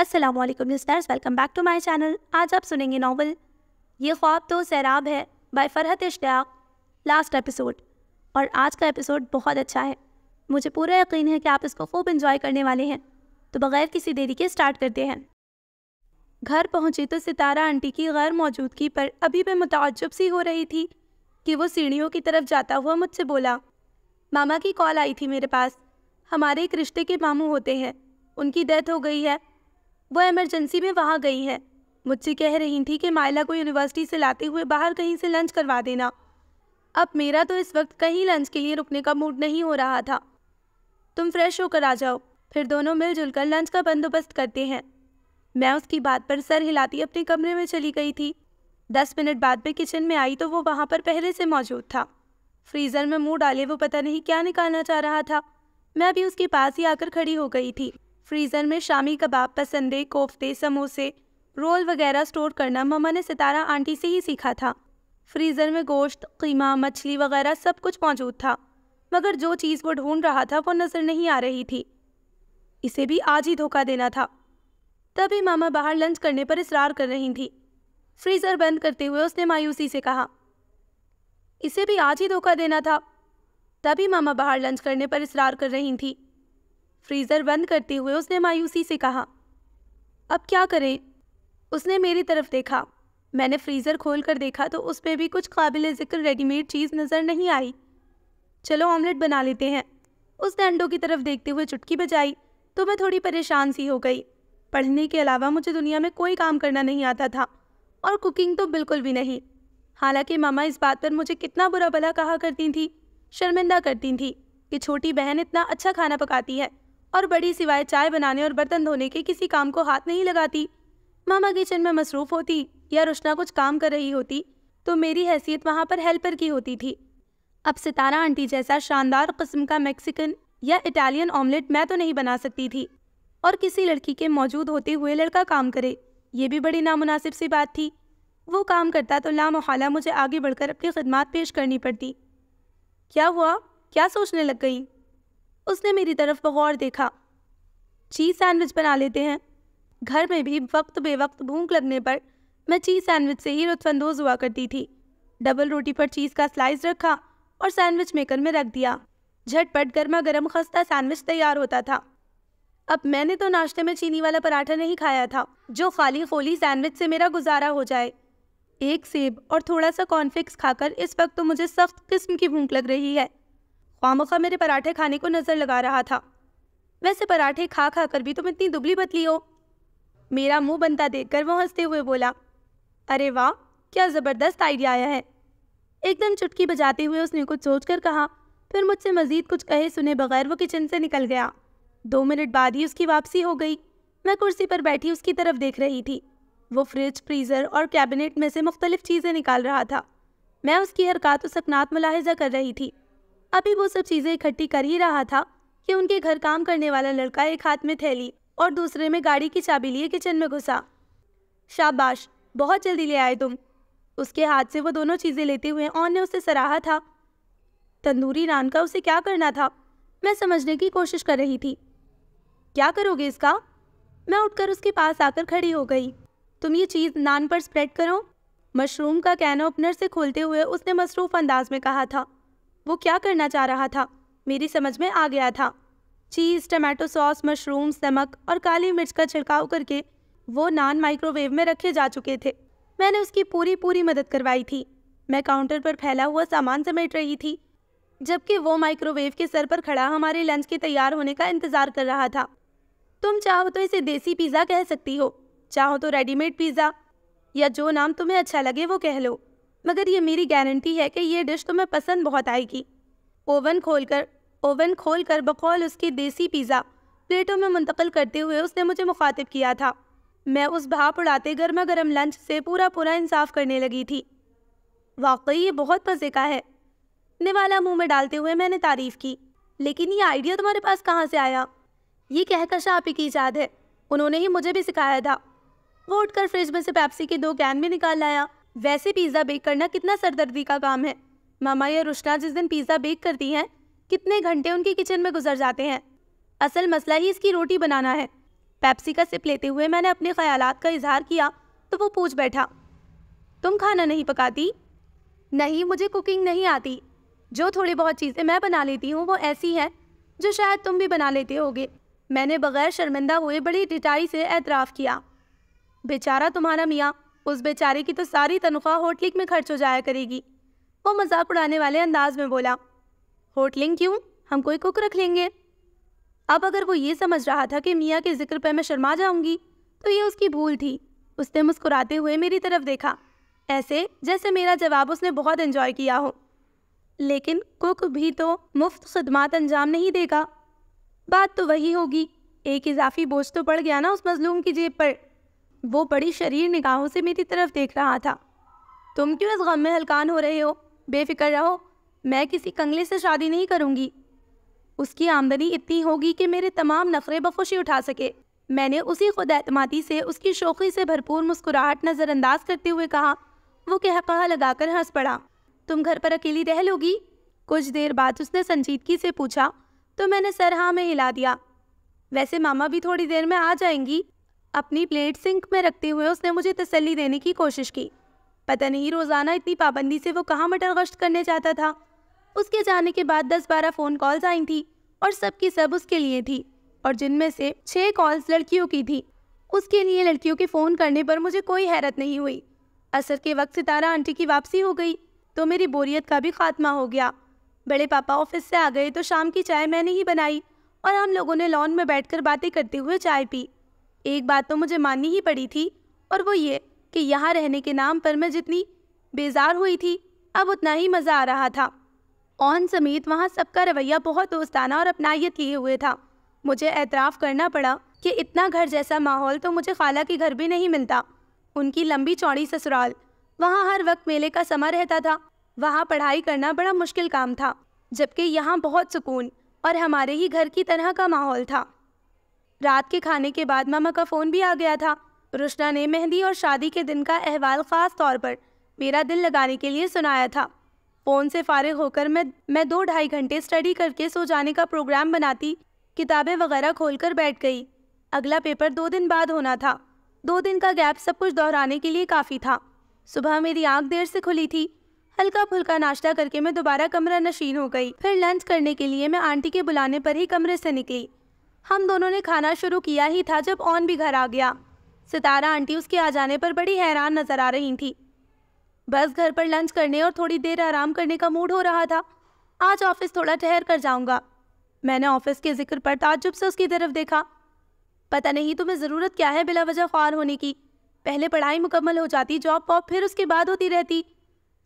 अस्सलाम वालेकुम welcome back to my channel आज आप सुनेंगे नावल ये ख्वाब तो सैराब है by Farhat Ishtiaq last episode और आज का एपिसोड बहुत अच्छा है मुझे पूरा यकीन है कि आप इसको खूब इन्जॉय करने वाले हैं तो बग़ैर किसी देरी के स्टार्ट करते हैं घर पहुँची तो सितारा आंटी की गैर मौजूदगी पर अभी मैं मुतजब सी हो रही थी कि वो सीढ़ियों की तरफ जाता हुआ मुझसे बोला मामा की कॉल आई थी मेरे पास हमारे एक रिश्ते के मामू होते हैं उनकी डेथ हो गई है वह इमरजेंसी में वहाँ गई है मुझसे कह रही थी कि मायला को यूनिवर्सिटी से लाते हुए बाहर कहीं से लंच करवा देना अब मेरा तो इस वक्त कहीं लंच के लिए रुकने का मूड नहीं हो रहा था तुम फ्रेश होकर आ जाओ फिर दोनों मिलजुल कर लंच का बंदोबस्त करते हैं मैं उसकी बात पर सर हिलाती अपने कमरे में चली गई थी दस मिनट बाद में किचन में आई तो वो वहाँ पर पहले से मौजूद था फ्रीज़र में मुँह डाले वो पता नहीं क्या निकालना चाह रहा था मैं भी उसके पास ही आकर खड़ी हो गई थी फ्रीज़र में शामी कबाब पसंदे कोफ्ते समोसे रोल वगैरह स्टोर करना ममा ने सितारा आंटी से ही सीखा था फ्रीज़र में गोश्त कीमा मछली वगैरह सब कुछ मौजूद था मगर जो चीज़ वो ढूंढ रहा था वो नज़र नहीं आ रही थी इसे भी आज ही धोखा देना था तभी मामा बाहर लंच करने पर इसरार कर रही थी फ्रीज़र बंद करते हुए उसने मायूसी से कहा इसे भी आज ही धोखा देना था तभी मामा बाहर लंच करने पर इसरार कर रही थी फ्रीज़र बंद करते हुए उसने मायूसी से कहा अब क्या करें उसने मेरी तरफ देखा मैंने फ्रीज़र खोल कर देखा तो उसमें भी कुछ काबिल ज़िक्र रेडीमेड चीज़ नज़र नहीं आई चलो ऑमलेट बना लेते हैं उसने अंडों की तरफ देखते हुए चुटकी बजाई तो मैं थोड़ी परेशान सी हो गई पढ़ने के अलावा मुझे दुनिया में कोई काम करना नहीं आता था और कुकिंग तो बिल्कुल भी नहीं हालांकि मामा इस बात पर मुझे कितना बुरा भला कहा करती थी शर्मिंदा करती थी कि छोटी बहन इतना अच्छा खाना पकाती है और बड़ी सिवाय चाय बनाने और बर्तन धोने के किसी काम को हाथ नहीं लगाती मामा किचन में मसरूफ़ होती या रुशना कुछ काम कर रही होती तो मेरी हैसियत वहाँ पर हेल्पर की होती थी अब सितारा आंटी जैसा शानदार कस्म का मैक्सिकन या इटालियन ऑमलेट मैं तो नहीं बना सकती थी और किसी लड़की के मौजूद होते हुए लड़का काम करे ये भी बड़ी नामुनासिब सी बात थी वो काम करता तो लामोहाला मुझे आगे बढ़कर अपनी खदमात पेश करनी पड़ती क्या हुआ क्या सोचने लग गई उसने मेरी तरफ बगौर देखा चीज़ सैंडविच बना लेते हैं घर में भी वक्त बेवक्त भूख लगने पर मैं चीज़ सैंडविच से ही लुत्फानंदोज हुआ करती थी डबल रोटी पर चीज़ का स्लाइस रखा और सैंडविच मेकर में रख दिया झटपट गर्मा गर्म खस्ता सैंडविच तैयार होता था अब मैंने तो नाश्ते में चीनी वाला पराठा नहीं खाया था जो खाली खोली सैंडविच से मेरा गुजारा हो जाए एक सेब और थोड़ा सा कॉर्नफ्लेक्स खाकर इस वक्त तो मुझे सख्त किस्म की भूख लग रही है खामखा मेरे पराठे खाने को नज़र लगा रहा था वैसे पराठे खा खा कर भी तुम इतनी दुबली पतली हो मेरा मुंह बनता देखकर वो हंसते हुए बोला अरे वाह क्या ज़बरदस्त आइडिया आया है एकदम चुटकी बजाते हुए उसने कुछ सोच कर कहा फिर मुझसे मज़ीद कुछ कहे सुने बगैर वो किचन से निकल गया दो मिनट बाद ही उसकी वापसी हो गई मैं कुर्सी पर बैठी उसकी तरफ देख रही थी वो फ्रिज फ्रीज़र और कैबिनेट में से मुख्तलिफ चीज़ें निकाल रहा था मैं उसकी हरकत और सकनात मुलाहजा कर रही थी अभी वो सब चीज़ें इकट्ठी कर ही रहा था कि उनके घर काम करने वाला लड़का एक हाथ में थैली और दूसरे में गाड़ी की चाबी लिए किचन में घुसा शाबाश बहुत जल्दी ले आए तुम उसके हाथ से वो दोनों चीज़ें लेते हुए ऑन ने उसे सराहा था तंदूरी नान का उसे क्या करना था मैं समझने की कोशिश कर रही थी क्या करोगे इसका मैं उठकर उसके पास आकर खड़ी हो गई तुम ये चीज़ नान पर स्प्रेड करो मशरूम का कैन ओपनर से खोलते हुए उसने मसरूफ़ अंदाज में कहा था वो क्या करना चाह रहा था मेरी समझ में आ गया था चीज़ टमाटो सॉस मशरूम्स नमक और काली मिर्च का छिड़काव करके वो नान माइक्रोवेव में रखे जा चुके थे मैंने उसकी पूरी पूरी मदद करवाई थी मैं काउंटर पर फैला हुआ सामान समेट रही थी जबकि वो माइक्रोवेव के सर पर खड़ा हमारे लंच के तैयार होने का इंतज़ार कर रहा था तुम चाहो तो इसे देसी पिज़्ज़ा कह सकती हो चाहो तो रेडीमेड पिज़्ज़ा या जो नाम तुम्हें अच्छा लगे वो कह लो मगर ये मेरी गारंटी है कि ये डिश तुम्हें पसंद बहुत आएगी ओवन खोलकर ओवन खोल कर बकौल उसकी देसी पिज़्ज़ा प्लेटों में मुंतकिल करते हुए उसने मुझे मुखातिब किया था मैं उस भाप उड़ाते गर्मा गर्म लंच से पूरा पूरा इंसाफ करने लगी थी वाकई ये बहुत मज़े का है निवाला मुंह में डालते हुए मैंने तारीफ़ की लेकिन ये आइडिया तुम्हारे पास कहाँ से आया ये कहकशा आप ही की ईजाद है उन्होंने ही मुझे भी सिखाया था वो उठकर फ्रिज में से पैप्सी के दो कैन भी निकाल लाया वैसे पिज़्ज़ा बेक करना कितना सरदर्दी का काम है मामा या रुष्ना जिस दिन पिज़्ज़ा बेक करती हैं कितने घंटे उनके किचन में गुजर जाते हैं असल मसला ही इसकी रोटी बनाना है पैप्सी का सिप लेते हुए मैंने अपने ख्याल का इजहार किया तो वो पूछ बैठा तुम खाना नहीं पकाती नहीं मुझे कुकिंग नहीं आती जो थोड़ी बहुत चीज़ें मैं बना लेती हूँ वो ऐसी हैं जो शायद तुम भी बना लेते होगे मैंने बगैर शर्मिंदा हुए बड़ी डिटाई से एतराफ़ किया बेचारा तुम्हारा मियाँ उस बेचारे की तो सारी तनख्वाह होटलिंग में खर्च हो जाया करेगी वो मजाक उड़ाने वाले अंदाज में बोला होटलिंग क्यों हम कोई कुक रख लेंगे अब अगर वो ये समझ रहा था कि मियाँ के जिक्र पर मैं शर्मा जाऊंगी तो ये उसकी भूल थी उसने मुस्कुराते हुए मेरी तरफ देखा ऐसे जैसे मेरा जवाब उसने बहुत इन्जॉय किया हो लेकिन कुक भी तो मुफ्त खदमात अंजाम नहीं देगा बात तो वही होगी एक इजाफी बोझ तो पड़ गया ना उस मजलूम की जेब पर वो बड़ी शरीर निगाहों से मेरी तरफ देख रहा था तुम क्यों इस गम में हलकान हो रहे हो बेफिक्र रहो मैं किसी कंगले से शादी नहीं करूँगी उसकी आमदनी इतनी होगी कि मेरे तमाम नखरे बखुशी उठा सके मैंने उसी खुद एतमादी से उसकी शोखी से भरपूर मुस्कुराहट नज़रअंदाज करते हुए कहा वो कह कहा लगाकर हंस पड़ा तुम घर पर अकेली रह लोगी कुछ देर बाद उसने संजीदगी से पूछा तो मैंने सर हाँ में हिला दिया वैसे मामा भी थोड़ी देर में आ जाएंगी अपनी प्लेट सिंक में रखते हुए उसने मुझे तसल्ली देने की कोशिश की पता नहीं रोज़ाना इतनी पाबंदी से वो कहाँ मटर गश्त करने जाता था उसके जाने के बाद दस बारह फ़ोन कॉल्स आई थी और सब की सब उसके लिए थी और जिनमें से छः कॉल्स लड़कियों की थी उसके लिए लड़कियों के फ़ोन करने पर मुझे कोई हैरत नहीं हुई असर के वक्त सितारा आंटी की वापसी हो गई तो मेरी बोरियत का भी खात्मा हो गया बड़े पापा ऑफिस से आ गए तो शाम की चाय मैंने ही बनाई और हम लोगों ने लॉन में बैठकर बातें करते हुए चाय पी एक बात तो मुझे माननी ही पड़ी थी और वो ये कि यहाँ रहने के नाम पर मैं जितनी बेजार हुई थी अब उतना ही मज़ा आ रहा था ओन समेत वहाँ सबका रवैया बहुत दोस्ताना और अपनाइत लिए हुए था मुझे एतराफ़ करना पड़ा कि इतना घर जैसा माहौल तो मुझे खाला के घर भी नहीं मिलता उनकी लंबी चौड़ी ससुराल वहाँ हर वक्त मेले का समा रहता था वहाँ पढ़ाई करना बड़ा मुश्किल काम था जबकि यहाँ बहुत सुकून और हमारे ही घर की तरह का माहौल था रात के खाने के बाद मामा का फ़ोन भी आ गया था रुशना ने मेहंदी और शादी के दिन का अहवाल ख़ास तौर पर मेरा दिल लगाने के लिए सुनाया था फ़ोन से फारिग होकर मैं मैं दो ढाई घंटे स्टडी करके सो जाने का प्रोग्राम बनाती किताबें वगैरह खोलकर बैठ गई अगला पेपर दो दिन बाद होना था दो दिन का गैप सब कुछ दोहराने के लिए काफ़ी था सुबह मेरी आँख देर से खुली थी हल्का फुल्का नाश्ता करके मैं दोबारा कमरा नशीन हो गई फिर लंच करने के लिए मैं आंटी के बुलाने पर ही कमरे से निकली हम दोनों ने खाना शुरू किया ही था जब ऑन भी घर आ गया सितारा आंटी उसके आ जाने पर बड़ी हैरान नज़र आ रही थी बस घर पर लंच करने और थोड़ी देर आराम करने का मूड हो रहा था आज ऑफिस थोड़ा ठहर कर जाऊंगा मैंने ऑफिस के जिक्र पर ताजुब से उसकी तरफ देखा पता नहीं तुम्हें ज़रूरत क्या है बिला वजह ख्वार होने की पहले पढ़ाई मुकम्मल हो जाती जॉब पॉप फिर उसके बाद होती रहती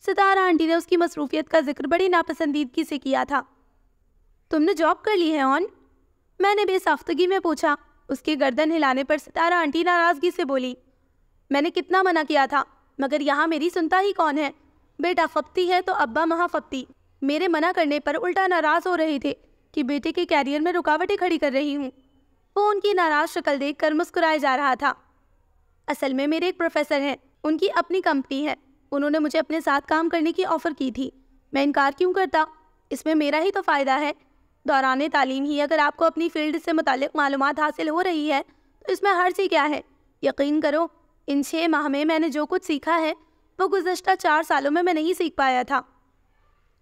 सितारा आंटी ने उसकी मसरूफियत का जिक्र बड़ी नापसंदीदगी से किया था तुमने जॉब कर ली है ऑन मैंने बेसाख्तगी में पूछा उसके गर्दन हिलाने पर सितारा आंटी नाराज़गी से बोली मैंने कितना मना किया था मगर यहाँ मेरी सुनता ही कौन है बेटा फपती है तो अब्बा महा फपती मेरे मना करने पर उल्टा नाराज़ हो रहे थे कि बेटे के कैरियर में रुकावटें खड़ी कर रही हूँ वो उनकी नाराज़ शक्ल देख कर मुस्कुराया जा रहा था असल में मेरे एक प्रोफेसर हैं उनकी अपनी कंपनी है उन्होंने मुझे अपने साथ काम करने की ऑफ़र की थी मैं इनकार क्यों करता इसमें मेरा ही तो फ़ायदा है दौरान तालीम ही अगर आपको अपनी फील्ड से मुतक मालूम हासिल हो रही है तो इसमें हर्जी क्या है यकीन करो इन छः माह में मैंने जो कुछ सीखा है वो गुजशत चार सालों में मैं नहीं सीख पाया था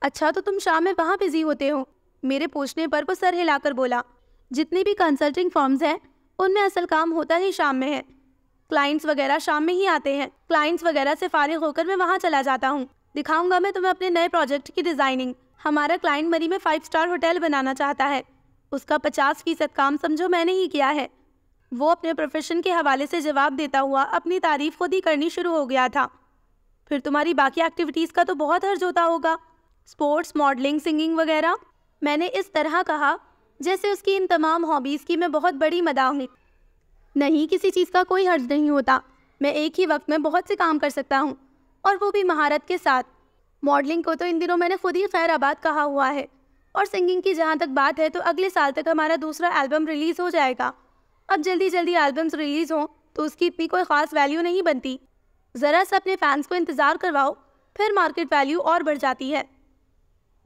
अच्छा तो तुम शाम में वहाँ बिजी होते हो मेरे पूछने पर वो सर हिलाकर बोला जितनी भी कंसल्टिंग फॉर्म्स हैं उनमें असल काम होता ही शाम में है क्लाइंट्स वगैरह शाम में ही आते हैं क्लाइंट्स वगैरह से फारिग होकर मैं वहाँ चला जाता हूँ दिखाऊंगा मैं तुम्हें अपने नए प्रोजेक्ट की डिज़ाइनिंग हमारा क्लाइंट मरी में फाइव स्टार होटल बनाना चाहता है उसका पचास फीसद काम समझो मैंने ही किया है वो अपने प्रोफेशन के हवाले से जवाब देता हुआ अपनी तारीफ खुद ही करनी शुरू हो गया था फिर तुम्हारी बाकी एक्टिविटीज़ का तो बहुत हर्ज होता होगा स्पोर्ट्स मॉडलिंग सिंगिंग वगैरह मैंने इस तरह कहा जैसे उसकी इन तमाम हॉबीज़ की मैं बहुत बड़ी मदा हूँ नहीं किसी चीज़ का कोई हर्ज नहीं होता मैं एक ही वक्त में बहुत से काम कर सकता हूँ और वो भी महारत के साथ मॉडलिंग को तो इन दिनों मैंने खुद ही खैर आबाद कहा हुआ है और सिंगिंग की जहाँ तक बात है तो अगले साल तक हमारा दूसरा एल्बम रिलीज़ हो जाएगा अब जल्दी जल्दी एल्बम्स रिलीज़ हों तो उसकी इतनी कोई ख़ास वैल्यू नहीं बनती ज़रा सा अपने फैंस को इंतज़ार करवाओ फिर मार्केट वैल्यू और बढ़ जाती है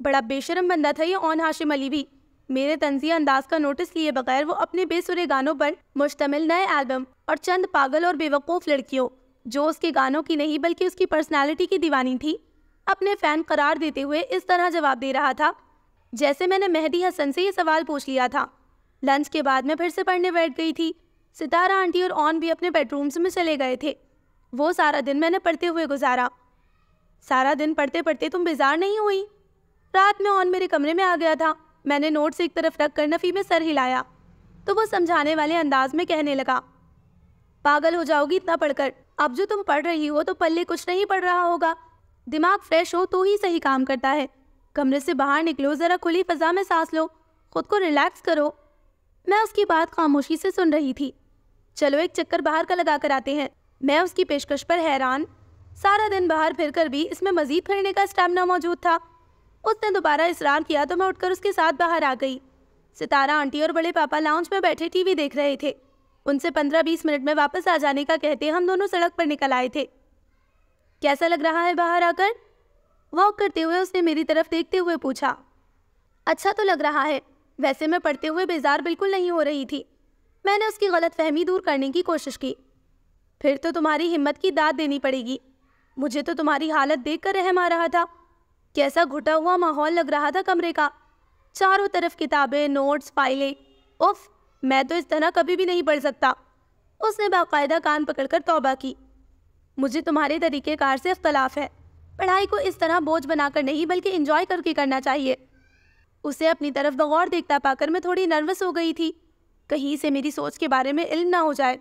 बड़ा बेशरम बंदा था ये ओन हाशिम अली भी मेरे तंजिया अंदाज का नोटिस लिए बगैर वो अपने बेसुरे गानों पर मुश्तमिल नए एल्बम और चंद पागल और बेवकूफ़ लड़कियों जो उसके गानों की नहीं बल्कि उसकी पर्सनैलिटी की दीवानी थी अपने फ़ैन करार देते हुए इस तरह जवाब दे रहा था जैसे मैंने मेहदी हसन से ये सवाल पूछ लिया था लंच के बाद मैं फिर से पढ़ने बैठ गई थी सितारा आंटी और ऑन भी अपने बेडरूम्स में चले गए थे वो सारा दिन मैंने पढ़ते हुए गुजारा सारा दिन पढ़ते पढ़ते तुम बेजार नहीं हुई रात में ऑन मेरे कमरे में आ गया था मैंने नोट्स एक तरफ रख कर नफ़ी में सर हिलाया तो वो समझाने वाले अंदाज में कहने लगा पागल हो जाओगी इतना पढ़कर अब जो तुम पढ़ रही हो तो पल्ले कुछ नहीं पढ़ रहा होगा दिमाग फ्रेश हो तो ही सही काम करता है कमरे से बाहर निकलो ज़रा खुली फ़जा में सांस लो खुद को रिलैक्स करो मैं उसकी बात खामोशी से सुन रही थी चलो एक चक्कर बाहर का लगा कर आते हैं मैं उसकी पेशकश पर हैरान सारा दिन बाहर फिर कर भी इसमें मज़ीद फिरने का स्टैमिना मौजूद था उसने दोबारा इसरार किया तो मैं उठकर उसके साथ बाहर आ गई सितारा आंटी और बड़े पापा लाउंज में बैठे टीवी देख रहे थे उनसे पंद्रह बीस मिनट में वापस आ जाने का कहते हम दोनों सड़क पर निकल आए थे कैसा लग रहा है बाहर आकर वॉक करते हुए उसने मेरी तरफ देखते हुए पूछा अच्छा तो लग रहा है वैसे मैं पढ़ते हुए बेजार बिल्कुल नहीं हो रही थी मैंने उसकी गलत फहमी दूर करने की कोशिश की फिर तो तुम्हारी हिम्मत की दाद देनी पड़ेगी मुझे तो तुम्हारी हालत देख कर रहम आ रहा था कैसा घुटा हुआ माहौल लग रहा था कमरे का चारों तरफ किताबें नोट्स फाइलें उफ मैं तो इस तरह कभी भी नहीं पढ़ सकता उसने बाकायदा कान पकड़कर तौबा की मुझे तुम्हारे तरीक़ेकार से इख्तलाफ है पढ़ाई को इस तरह बोझ बनाकर नहीं बल्कि इंजॉय करके करना चाहिए उसे अपनी तरफ बगौर देखता पाकर मैं थोड़ी नर्वस हो गई थी कहीं से मेरी सोच के बारे में इल्म ना हो जाए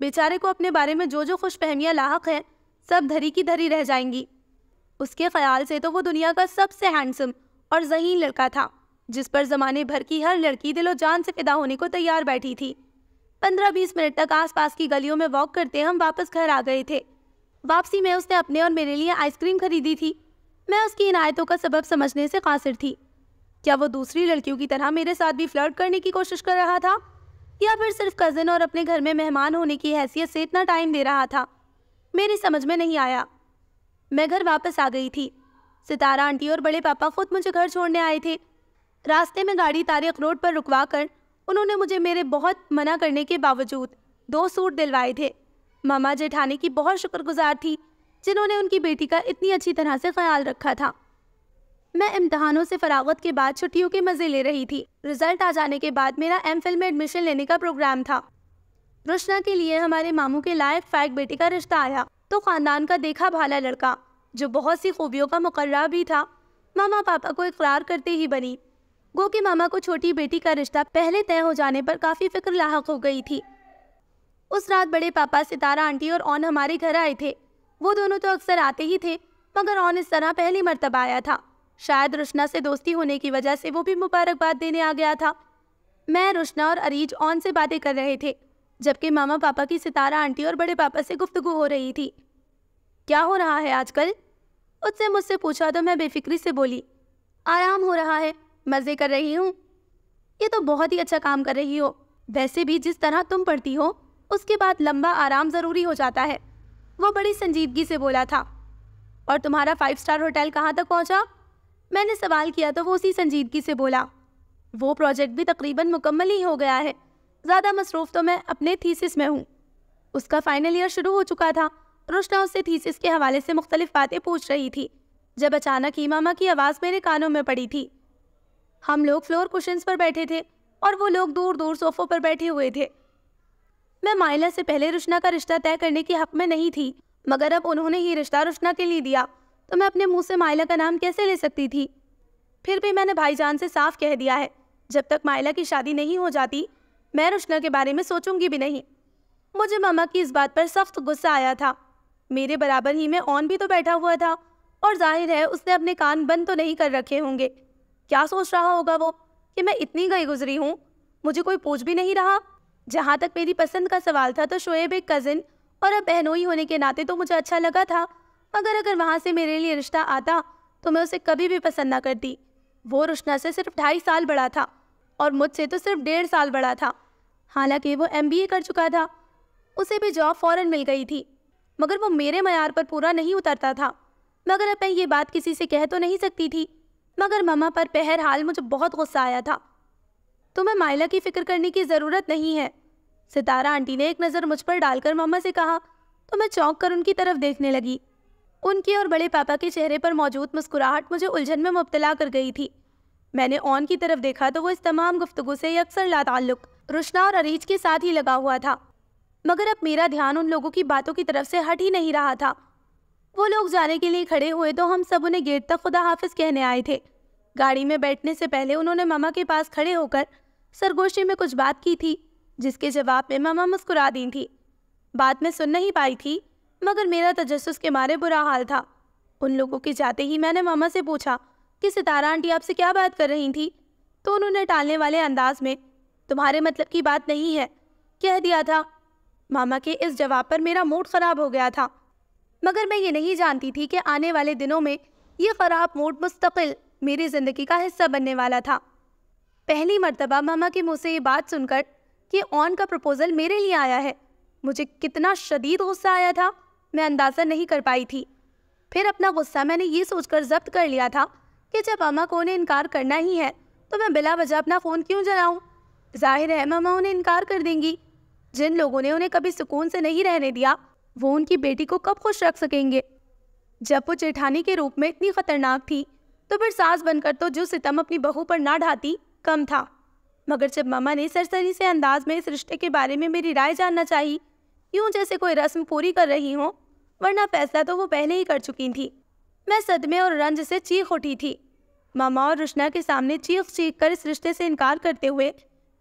बेचारे को अपने बारे में जो जो खुश फहमियाँ लाक हैं सब धरी की धरी रह जाएंगी उसके ख्याल से तो वो दुनिया का सबसे हैंडसम और जहीन लड़का था जिस पर ज़माने भर की हर लड़की दिलो जान से फिदा होने को तैयार बैठी थी पंद्रह बीस मिनट तक आसपास की गलियों में वॉक करते हम वापस घर आ गए थे वापसी में उसने अपने और मेरे लिए आइसक्रीम खरीदी थी मैं उसकी इनायतों का सबब समझने से कासिर थी क्या वो दूसरी लड़कियों की तरह मेरे साथ भी फ्लर्ट करने की कोशिश कर रहा था या फिर सिर्फ कज़न और अपने घर में मेहमान होने की हैसियत से इतना टाइम दे रहा था मेरी समझ में नहीं आया मैं घर वापस आ गई थी सितारा आंटी और बड़े पापा खुद मुझे घर छोड़ने आए थे रास्ते में गाड़ी तारीख रोड पर रुकवा कर उन्होंने मुझे मेरे बहुत मना करने के बावजूद दो सूट दिलवाए थे मामा जेठानी की बहुत शुक्रगुजार थी जिन्होंने उनकी बेटी का इतनी अच्छी तरह से ख्याल रखा था मैं इम्तहानों से फरागत के बाद छुट्टियों के मज़े ले रही थी रिजल्ट आ जाने के बाद मेरा एम में एडमिशन लेने का प्रोग्राम था रोशना के लिए हमारे मामू के लायक फैक बेटे का रिश्ता आया तो ख़ानदान का देखा भाला लड़का जो बहुत सी खूबियों का मुकर्रा भी था मामा पापा को इकरार करते ही बनी गो के मामा को छोटी बेटी का रिश्ता पहले तय हो जाने पर काफ़ी फिक्र लाक हो गई थी उस रात बड़े पापा सितारा आंटी और ऑन हमारे घर आए थे वो दोनों तो अक्सर आते ही थे मगर ऑन इस तरह पहली मरतबा आया था शायद रुशना से दोस्ती होने की वजह से वो भी मुबारकबाद देने आ गया था मैं रुशना और अरीज ऑन से बातें कर रहे थे जबकि मामा पापा की सितारा आंटी और बड़े पापा से गुफ्तु हो रही थी क्या हो रहा है आजकल उससे मुझसे पूछा तो मैं बेफिक्री से बोली आराम हो रहा है मज़े कर रही हूँ ये तो बहुत ही अच्छा काम कर रही हो वैसे भी जिस तरह तुम पढ़ती हो उसके बाद लंबा आराम ज़रूरी हो जाता है वो बड़ी संजीदगी से बोला था और तुम्हारा फाइव स्टार होटल कहाँ तक पहुँचा मैंने सवाल किया तो वो उसी संजीदगी से बोला वो प्रोजेक्ट भी तकरीबन मुकम्मल ही हो गया है ज़्यादा मसरूफ़ तो मैं अपने थीसिस में हूँ उसका फ़ाइनल ईयर शुरू हो चुका था रोशना उससे थीसिस के हवाले से मुख्तलिफ बातें पूछ रही थी जब अचानक ही मामा की आवाज़ मेरे कानों में पड़ी थी हम लोग फ्लोर कुशंस पर बैठे थे और वो लोग दूर दूर सोफ़ों पर बैठे हुए थे मैं मायला से पहले रुशना का रिश्ता तय करने के हक में नहीं थी मगर अब उन्होंने ही रिश्ता रुशना के लिए दिया तो मैं अपने मुंह से माइला का नाम कैसे ले सकती थी फिर भी मैंने भाईजान से साफ कह दिया है जब तक माइला की शादी नहीं हो जाती मैं रुशना के बारे में सोचूंगी भी नहीं मुझे मामा की इस बात पर सख्त गुस्सा आया था मेरे बराबर ही में ऑन भी तो बैठा हुआ था और जाहिर है उसने अपने कान बंद तो नहीं कर रखे होंगे क्या सोच रहा होगा वो कि मैं इतनी गई गुजरी हूँ मुझे कोई पूछ भी नहीं रहा जहाँ तक मेरी पसंद का सवाल था तो शोएब एक कज़िन और अब बहनोई होने के नाते तो मुझे अच्छा लगा था मगर अगर वहाँ से मेरे लिए रिश्ता आता तो मैं उसे कभी भी पसंद ना करती वो रुशना से सिर्फ ढाई साल बड़ा था और मुझसे तो सिर्फ डेढ़ साल बड़ा था हालांकि वो एम कर चुका था उसे भी जॉब फ़ौरन मिल गई थी मगर वो मेरे मैार पर पूरा नहीं उतरता था मगर अब मैं ये बात किसी से कह तो नहीं सकती थी मगर ममा पर पहर हाल मुझे बहुत गुस्सा आया था तुम्हें तो मायला की फिक्र करने की ज़रूरत नहीं है सितारा आंटी ने एक नज़र मुझ पर डालकर मामा से कहा तो मैं चौंक कर उनकी तरफ देखने लगी उनके और बड़े पापा के चेहरे पर मौजूद मुस्कुराहट मुझे उलझन में मुबतला कर गई थी मैंने ऑन की तरफ देखा तो वो इस तमाम गुफ्तु से अक्सर लाताल्लुक रुशना और अरीज के साथ ही लगा हुआ था मगर अब मेरा ध्यान उन लोगों की बातों की तरफ से हट ही नहीं रहा था वो लोग जाने के लिए खड़े हुए तो हम सब उन्हें गेट तक खुदा हाफिज कहने आए थे गाड़ी में बैठने से पहले उन्होंने मामा के पास खड़े होकर सरगोशी में कुछ बात की थी जिसके जवाब में मामा मुस्कुरा दी थी बात मैं सुन नहीं पाई थी मगर मेरा तजस के मारे बुरा हाल था उन लोगों के जाते ही मैंने मामा से पूछा कि सितारा आंटी आपसे क्या बात कर रही थी तो उन्होंने टालने वाले अंदाज में तुम्हारे मतलब की बात नहीं है कह दिया था मामा के इस जवाब पर मेरा मूड ख़राब हो गया था मगर मैं ये नहीं जानती थी कि आने वाले दिनों में ये ख़राब मूड मुस्तकिल मेरी ज़िंदगी का हिस्सा बनने वाला था पहली मरतबा मामा के मुँह से ये बात सुनकर कि ऑन का प्रपोज़ल मेरे लिए आया है मुझे कितना शदीद गुस्सा आया था मैं अंदाज़ा नहीं कर पाई थी फिर अपना गुस्सा मैंने ये सोचकर जब्त कर लिया था कि जब मामा को उन्हें इनकार करना ही है तो मैं बिला वजह अपना फ़ोन क्यों जलाऊँ जाहिर है मामा उन्हें इनकार कर देंगी जिन लोगों ने उन्हें कभी सुकून से नहीं रहने दिया वो उनकी बेटी को कब खुश रख सकेंगे जब वो चेठानी के रूप में इतनी खतरनाक थी तो फिर सास बनकर तो जो सितम अपनी बहू पर ना ढाती कम था मगर जब मामा ने सरसरी से अंदाज में इस रिश्ते के बारे में मेरी राय जानना चाहिए यूं जैसे कोई रस्म पूरी कर रही हो वरना फैसला तो वो पहले ही कर चुकी थी मैं सदमे और रंज से चीख उठी थी मामा और रुशना के सामने चीख चीख कर इस रिश्ते से इनकार करते हुए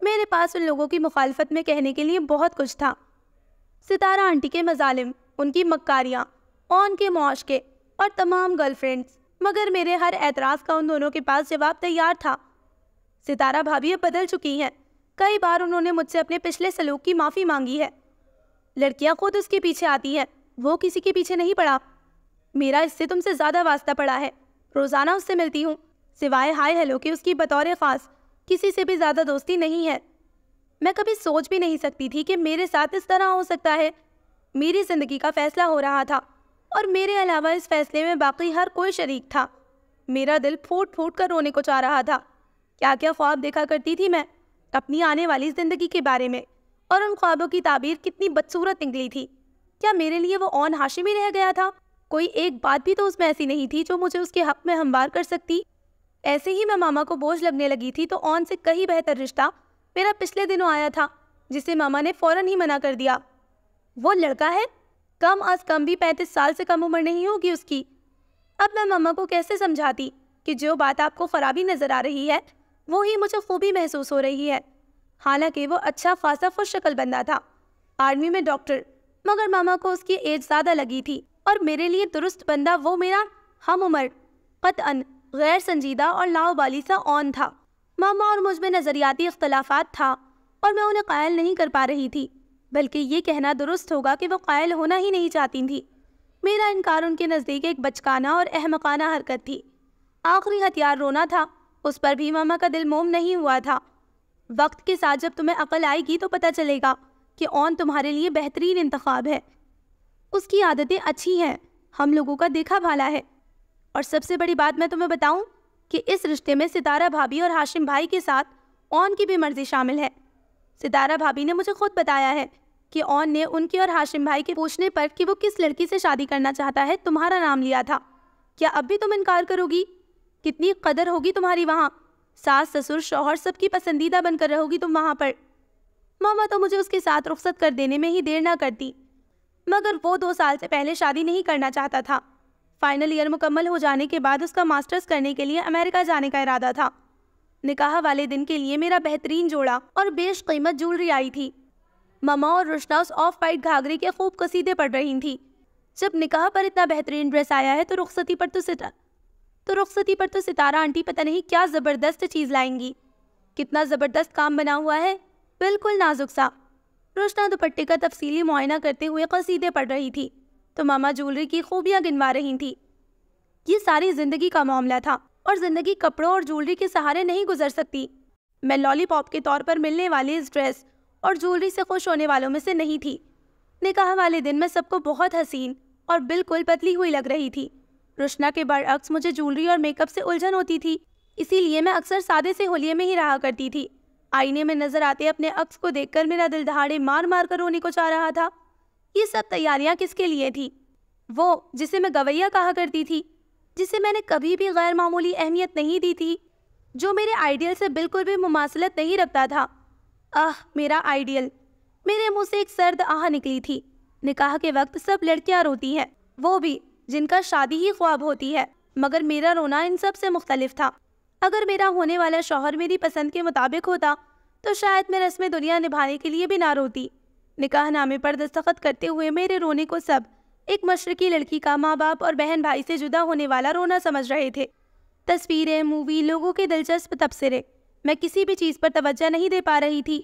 मेरे पास उन लोगों की मुखालफत में कहने के लिए बहुत कुछ था सितारा आंटी के मजालिम उनकी मक्कारियाँ ओन के मुआशके और तमाम गर्लफ्रेंड्स मगर मेरे हर एतराज़ का उन दोनों के पास जवाब तैयार था सितारा भाभी अब बदल चुकी हैं कई बार उन्होंने मुझसे अपने पिछले सलूक की माफ़ी मांगी है लड़कियाँ खुद उसके पीछे आती हैं वो किसी के पीछे नहीं पड़ा मेरा इससे तुमसे ज़्यादा वास्ता पड़ा है रोज़ाना उससे मिलती हूँ सिवाय हाय हेलो कि उसकी बतौर ख़ास किसी से भी ज़्यादा दोस्ती नहीं है मैं कभी सोच भी नहीं सकती थी कि मेरे साथ इस तरह हो सकता है मेरी ज़िंदगी का फ़ैसला हो रहा था और मेरे अलावा इस फैसले में बाकी हर कोई शरीक था मेरा दिल फूट फूट कर रोने को चाह रहा था क्या क्या ख्वाब देखा करती थी मैं अपनी आने वाली ज़िंदगी के बारे में और उन ख्वाबों की ताबीर कितनी बदसूरत निकली थी क्या मेरे लिए वो ऑन हाशिम ही रह गया था कोई एक बात भी तो उसमें ऐसी नहीं थी जो मुझे उसके हक में हमवार कर सकती ऐसे ही मैं मामा को बोझ लगने लगी थी तो ऑन से कहीं बेहतर रिश्ता मेरा पिछले दिनों आया था जिसे मामा ने फ़ौरन ही मना कर दिया वो लड़का है कम अज़ कम भी पैंतीस साल से कम उम्र नहीं होगी उसकी अब मैं मामा को कैसे समझाती कि जो बात आपको ख़राबी नज़र आ रही है वो ही मुझे खूबी महसूस हो रही है हालांकि वो अच्छा खासा खुशशक्ल बंदा था आर्मी में डॉक्टर मगर मामा को उसकी एज ज़्यादा लगी थी और मेरे लिए दुरुस्त बंदा वो मेरा हम उम्र कतअन गैर संजीदा और लाओबाली सा ऑन था मामा और मुझ में नज़रियाती अख्तलाफात था और मैं उन्हें कायल नहीं कर पा रही थी बल्कि ये कहना दुरुस्त होगा कि वो कायल होना ही नहीं चाहती थी मेरा इनकार उनके नज़दीक एक बचकाना और अहमकाना हरकत थी आखिरी हथियार रोना था उस पर भी मामा का दिल मोम नहीं हुआ था वक्त के साथ जब तुम्हें अकल आएगी तो पता चलेगा कि ओन तुम्हारे लिए बेहतरीन इंतखब है उसकी आदतें अच्छी हैं हम लोगों का देखा भाला है और सबसे बड़ी बात मैं तुम्हें बताऊं कि इस रिश्ते में सितारा भाभी और हाशिम भाई के साथ ओन की भी मर्ज़ी शामिल है सितारा भाभी ने मुझे खुद बताया है कि ओन ने उनके और हाशिम भाई के पूछने पर कि वो किस लड़की से शादी करना चाहता है तुम्हारा नाम लिया था क्या अब भी तुम इनकार करोगी कितनी कदर होगी तुम्हारी वहाँ सास ससुर शोहर सबकी पसंदीदा बनकर रहोगी तुम वहाँ पर मामा तो मुझे उसके साथ रुख्सत कर देने में ही देर ना करती मगर वो दो साल से पहले शादी नहीं करना चाहता था फाइनल ईयर मुकम्मल हो जाने के बाद उसका मास्टर्स करने के लिए अमेरिका जाने का इरादा था निकाह वाले दिन के लिए मेरा बेहतरीन जोड़ा और बेशकीमत ज्वेलरी आई थी ममा और रुशना उस ऑफ वाइट घाघरे के खूब कसीदे पड़ रही थी जब निकाह पर इतना बेहतरीन ड्रेस आया है तो रुखसती पर तो सिटा तो रुखसती पर तो सितारा आंटी पता नहीं क्या ज़बरदस्त चीज़ लाएंगी कितना ज़बरदस्त काम बना हुआ है बिल्कुल नाजुक सा रोशना दुपट्टे का तफसीली मुआयना करते हुए कसीदे पढ़ रही थी तो मामा ज्वेलरी की खूबियाँ गिनवा रही थी ये सारी ज़िंदगी का मामला था और ज़िंदगी कपड़ों और ज्वेलरी के सहारे नहीं गुजर सकती मैं लॉलीपॉप के तौर पर मिलने वाली इस ड्रेस और ज्वेलरी से खुश होने वालों में से नहीं थी निकाह वाले दिन मैं सबको बहुत हसीन और बिल्कुल पतली हुई लग रही थी रोशना के बरअक्स मुझे ज्वेलरी और मेकअप से उलझन होती थी इसीलिए मैं अक्सर सादे से होलिये में ही रहा करती थी आईने में नजर आते अपने अक्स को देखकर मेरा दिल दहाड़े मार मार कर रोने को चाह रहा था ये सब तैयारियां किसके लिए थी वो जिसे मैं गवैया कहा करती थी जिसे मैंने कभी भी गैर मामूली अहमियत नहीं दी थी जो मेरे आइडियल से बिल्कुल भी मुमासलत नहीं रखता था आह मेरा आइडियल मेरे मुँह से एक सर्द आह निकली थी निकाह के वक्त सब लड़कियाँ रोती हैं वो भी जिनका शादी ही ख्वाब होती है मगर मेरा रोना इन सब से मुख्तलिफ था अगर मेरा होने वाला शोहर मेरी पसंद के मुताबिक होता तो शायद मैं रस्म दुनिया निभाने के लिए भी ना रोती निकाह नामे पर दस्तखत करते हुए मेरे रोने को सब एक मशरकी लड़की का माँ बाप और बहन भाई से जुदा होने वाला रोना समझ रहे थे तस्वीरें मूवी लोगों के दिलचस्प तबसरे मैं किसी भी चीज़ पर तवज्जा नहीं दे पा रही थी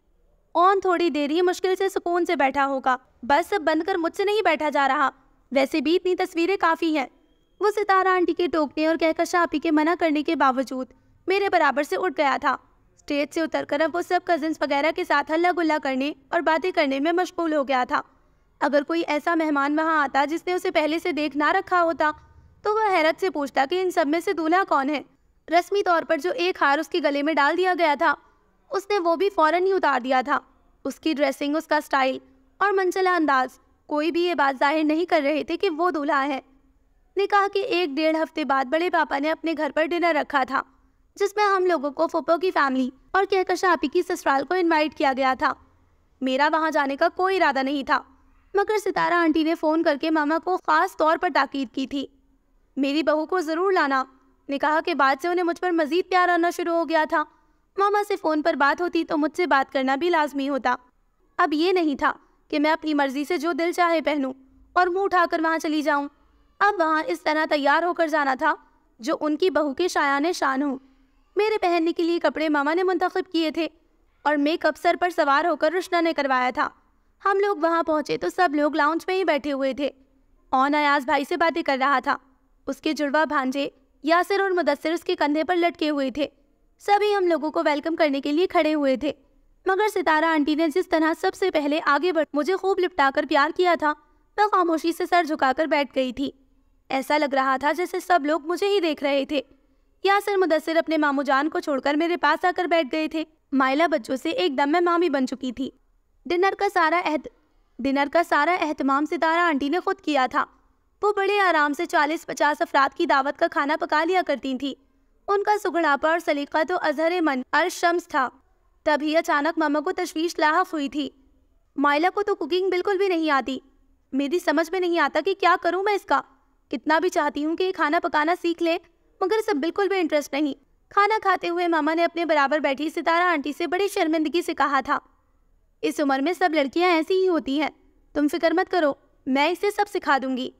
ऑन थोड़ी देर ही मुश्किल से सुकून से बैठा होगा बस सब बंद कर मुझसे नहीं बैठा जा रहा वैसे भी इतनी तस्वीरें काफ़ी हैं वो सितारा आंटी के टोकने और कहकशा आपी के मना करने के बावजूद मेरे बराबर से उठ गया था स्टेज से उतरकर अब वो सब कजिन्स वगैरह के साथ हल्ला गुल्ला करने और बातें करने में मशगूल हो गया था अगर कोई ऐसा मेहमान वहाँ आता जिसने उसे पहले से देख ना रखा होता तो वह हैरत से पूछता कि इन सब में से दूल्हा कौन है रस्मी तौर पर जो एक हार उसके गले में डाल दिया गया था उसने वो भी फौरन ही उतार दिया था उसकी ड्रेसिंग उसका स्टाइल और मंचला अंदाज कोई भी ये बात जाहिर नहीं कर रहे थे कि वो दूल्हा है निकाह के एक डेढ़ हफ्ते बाद बड़े पापा ने अपने घर पर डिनर रखा था जिसमें हम लोगों को फोपो की फैमिली और कहकशापी आपी की ससुराल को इनवाइट किया गया था मेरा वहाँ जाने का कोई इरादा नहीं था मगर सितारा आंटी ने फ़ोन करके मामा को ख़ास तौर पर ताकीद की थी मेरी बहू को ज़रूर लाना निकाह के बाद से उन्हें मुझ पर मज़ीद प्यार आना शुरू हो गया था मामा से फ़ोन पर बात होती तो मुझसे बात करना भी लाजमी होता अब ये नहीं था कि मैं अपनी मर्जी से जो दिल चाहे पहनूं और मुंह उठाकर वहां चली जाऊं अब वहां इस तरह तैयार होकर जाना था जो उनकी बहू के शायान शान हूँ मेरे पहनने के लिए कपड़े मामा ने मंतखब किए थे और मेकअप सर पर सवार होकर रुशना ने करवाया था हम लोग वहाँ पहुँचे तो सब लोग लाउंज में ही बैठे हुए थे ऑन अयाज भाई से बातें कर रहा था उसके जुड़वा भांजे यासिर और मुदसर उसके कंधे पर लटके हुए थे सभी हम लोगों को वेलकम करने के लिए खड़े हुए थे मगर सितारा आंटी ने जिस तरह सबसे पहले आगे बढ़ मुझे खूब लिपटाकर प्यार किया था मैं खामोशी से सर झुकाकर बैठ गई थी ऐसा लग रहा था जैसे सब लोग मुझे ही देख रहे थे सर मुदसर अपने मामू जान को छोड़कर मेरे पास आकर बैठ गए थे माइला बच्चों से एकदम मैं मामी बन चुकी थी डिनर का सारा एहत... डिनर का सारा अहतमाम सितारा आंटी ने खुद किया था वो बड़े आराम से चालीस पचास अफराद की दावत का खाना पका लिया करती थी उनका सुगड़ापा और सलीका तो अजहर मन अर्शम्स था तभी अचानक मामा को तशवीश लाक हुई थी माइला को तो कुकिंग बिल्कुल भी नहीं आती मेरी समझ में नहीं आता कि क्या करूं मैं इसका कितना भी चाहती हूँ कि ये खाना पकाना सीख ले मगर सब बिल्कुल भी इंटरेस्ट नहीं खाना खाते हुए मामा ने अपने बराबर बैठी सितारा आंटी से बड़ी शर्मिंदगी से कहा था इस उम्र में सब लड़कियाँ ऐसी ही होती हैं तुम फिक्र मत करो मैं इसे सब सिखा दूंगी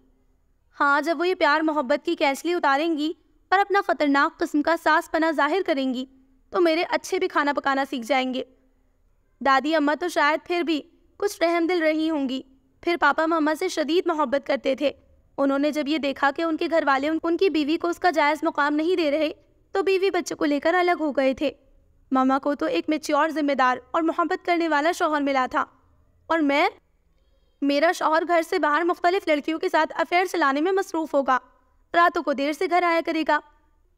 हाँ जब वो ये प्यार मोहब्बत की कैसली उतारेंगी और अपना ख़तरनाक किस्म का सास पना जाहिर करेंगी तो मेरे अच्छे भी खाना पकाना सीख जाएंगे दादी अम्मा तो शायद फिर भी कुछ रहम दिल रही होंगी फिर पापा मम्मा से शदीद मोहब्बत करते थे उन्होंने जब ये देखा कि उनके घर वाले उनकी बीवी को उसका जायज़ मुकाम नहीं दे रहे तो बीवी बच्चे को लेकर अलग हो गए थे मामा को तो एक मेच्योर जिम्मेदार और मोहब्बत करने वाला शोहर मिला था और मैं मेरा शोहर घर से बाहर मुख्तलिफ लड़कियों के साथ अफेयर चलाने में मसरूफ़ होगा रातों को देर से घर आया करेगा